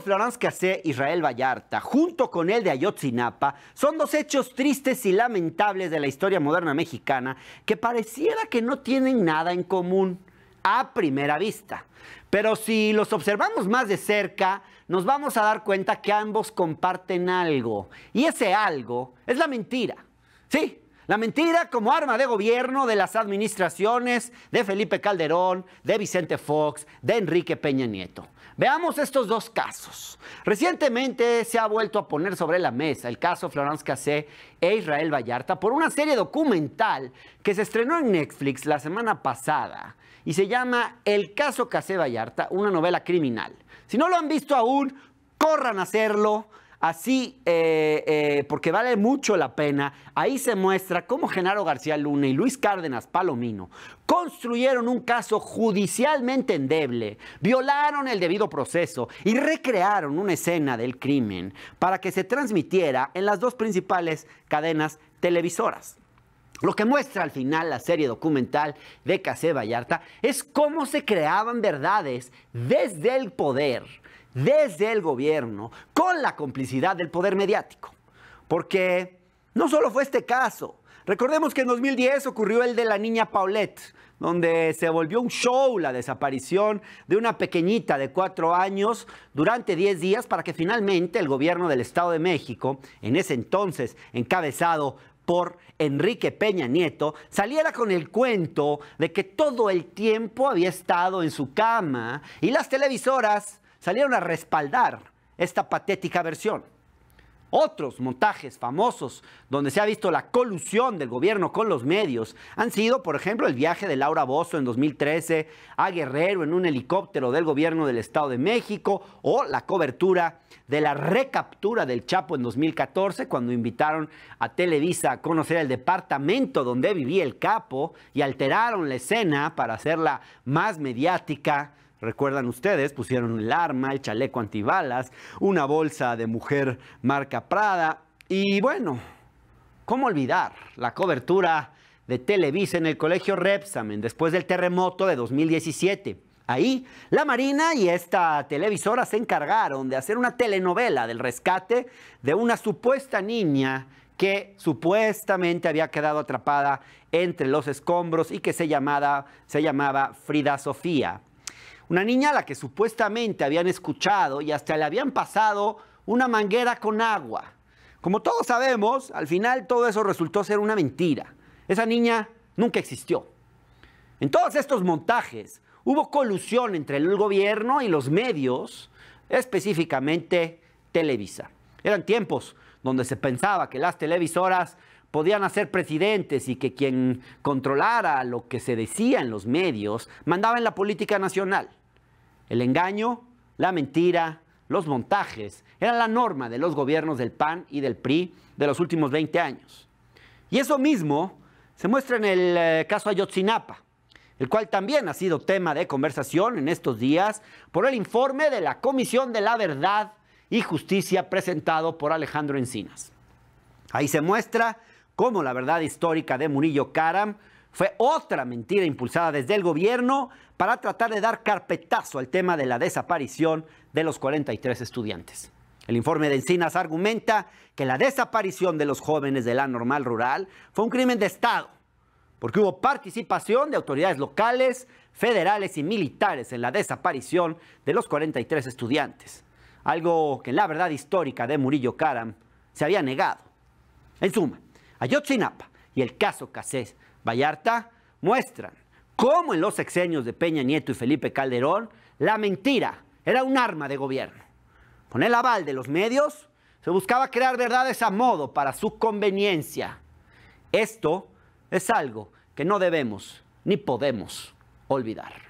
Florence hace Israel Vallarta, junto con el de Ayotzinapa, son dos hechos tristes y lamentables de la historia moderna mexicana que pareciera que no tienen nada en común a primera vista. Pero si los observamos más de cerca, nos vamos a dar cuenta que ambos comparten algo. Y ese algo es la mentira. Sí, la mentira como arma de gobierno de las administraciones de Felipe Calderón, de Vicente Fox, de Enrique Peña Nieto. Veamos estos dos casos. Recientemente se ha vuelto a poner sobre la mesa el caso Florence Cassé e Israel Vallarta por una serie documental que se estrenó en Netflix la semana pasada y se llama El caso Cassé Vallarta, una novela criminal. Si no lo han visto aún, corran a hacerlo. Así, eh, eh, porque vale mucho la pena, ahí se muestra cómo Genaro García Luna y Luis Cárdenas Palomino construyeron un caso judicialmente endeble, violaron el debido proceso y recrearon una escena del crimen para que se transmitiera en las dos principales cadenas televisoras. Lo que muestra al final la serie documental de Casé Vallarta es cómo se creaban verdades desde el poder desde el gobierno con la complicidad del poder mediático. Porque no solo fue este caso, recordemos que en 2010 ocurrió el de la niña Paulette, donde se volvió un show la desaparición de una pequeñita de cuatro años durante diez días para que finalmente el gobierno del Estado de México, en ese entonces encabezado por Enrique Peña Nieto, saliera con el cuento de que todo el tiempo había estado en su cama y las televisoras salieron a respaldar esta patética versión. Otros montajes famosos donde se ha visto la colusión del gobierno con los medios han sido, por ejemplo, el viaje de Laura Bozo en 2013 a Guerrero en un helicóptero del gobierno del Estado de México o la cobertura de la recaptura del Chapo en 2014 cuando invitaron a Televisa a conocer el departamento donde vivía el capo y alteraron la escena para hacerla más mediática Recuerdan ustedes, pusieron el arma, el chaleco antibalas, una bolsa de mujer marca Prada y bueno, ¿cómo olvidar la cobertura de Televisa en el Colegio Repsamen después del terremoto de 2017? Ahí, la Marina y esta televisora se encargaron de hacer una telenovela del rescate de una supuesta niña que supuestamente había quedado atrapada entre los escombros y que se, se llamaba Frida Sofía. Una niña a la que supuestamente habían escuchado y hasta le habían pasado una manguera con agua. Como todos sabemos, al final todo eso resultó ser una mentira. Esa niña nunca existió. En todos estos montajes hubo colusión entre el gobierno y los medios, específicamente Televisa. Eran tiempos donde se pensaba que las televisoras podían hacer presidentes y que quien controlara lo que se decía en los medios mandaba en la política nacional. El engaño, la mentira, los montajes eran la norma de los gobiernos del PAN y del PRI de los últimos 20 años. Y eso mismo se muestra en el eh, caso Ayotzinapa, el cual también ha sido tema de conversación en estos días por el informe de la Comisión de la Verdad y Justicia presentado por Alejandro Encinas. Ahí se muestra cómo la verdad histórica de Murillo Karam fue otra mentira impulsada desde el gobierno para tratar de dar carpetazo al tema de la desaparición de los 43 estudiantes. El informe de Encinas argumenta que la desaparición de los jóvenes de la normal rural fue un crimen de Estado, porque hubo participación de autoridades locales, federales y militares en la desaparición de los 43 estudiantes, algo que en la verdad histórica de Murillo Karam se había negado. En suma, Ayotzinapa y el caso Casés Vallarta muestran cómo en los sexenios de Peña Nieto y Felipe Calderón la mentira era un arma de gobierno. Con el aval de los medios se buscaba crear verdades a modo para su conveniencia. Esto es algo que no debemos ni podemos olvidar.